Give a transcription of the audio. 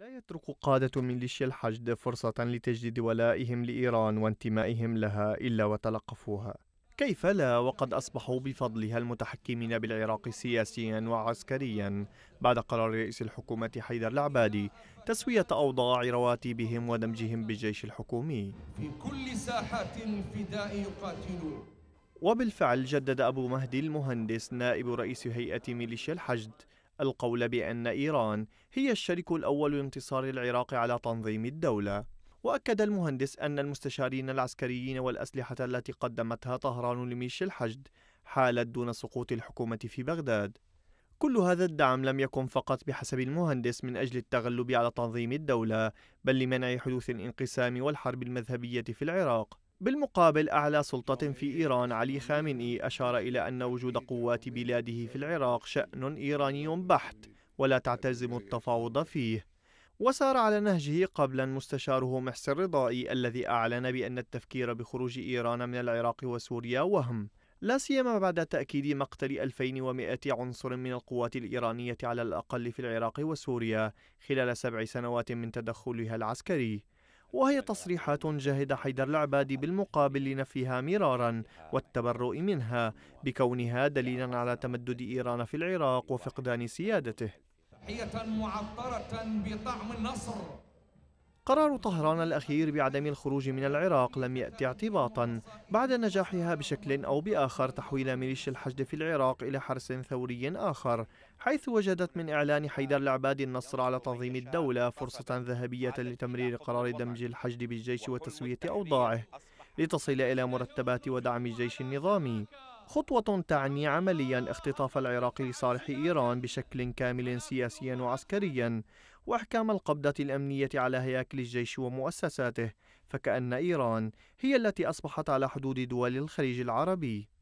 لا يترك قادة ميليشيا الحشد فرصة لتجديد ولائهم لإيران وانتمائهم لها إلا وتلقفوها كيف لا وقد أصبحوا بفضلها المتحكمين بالعراق سياسيا وعسكريا بعد قرار رئيس الحكومة حيدر العبادي تسوية أوضاع رواتبهم ودمجهم بالجيش الحكومي في كل ساحات فداء يقاتلون وبالفعل جدد أبو مهدي المهندس نائب رئيس هيئة ميليشيا الحشد القول بأن إيران هي الشريك الأول لانتصار العراق على تنظيم الدولة وأكد المهندس أن المستشارين العسكريين والأسلحة التي قدمتها طهران لميش الحشد حالت دون سقوط الحكومة في بغداد كل هذا الدعم لم يكن فقط بحسب المهندس من أجل التغلب على تنظيم الدولة بل لمنع حدوث الانقسام والحرب المذهبية في العراق بالمقابل أعلى سلطة في إيران علي خامنئي أشار إلى أن وجود قوات بلاده في العراق شأن إيراني بحت ولا تعتزم التفاوض فيه وسار على نهجه قبلا مستشاره محسن الرضائي الذي أعلن بأن التفكير بخروج إيران من العراق وسوريا وهم لا سيما بعد تأكيد مقتل 2100 عنصر من القوات الإيرانية على الأقل في العراق وسوريا خلال سبع سنوات من تدخلها العسكري وهي تصريحات جهد حيدر العبادي بالمقابل لنفيها مرارا والتبرؤ منها بكونها دليلا على تمدد إيران في العراق وفقدان سيادته معطرة بطعم النصر قرار طهران الأخير بعدم الخروج من العراق لم يأتي اعتباطا بعد نجاحها بشكل أو بآخر تحويل ميليشيا الحشد في العراق إلى حرس ثوري آخر حيث وجدت من إعلان حيدر العباد النصر على تنظيم الدولة فرصة ذهبية لتمرير قرار دمج الحشد بالجيش وتسوية أوضاعه لتصل إلى مرتبات ودعم الجيش النظامي خطوة تعني عمليا اختطاف العراق لصالح إيران بشكل كامل سياسيا وعسكريا وإحكام القبضة الأمنية على هياكل الجيش ومؤسساته فكأن إيران هي التي أصبحت على حدود دول الخليج العربي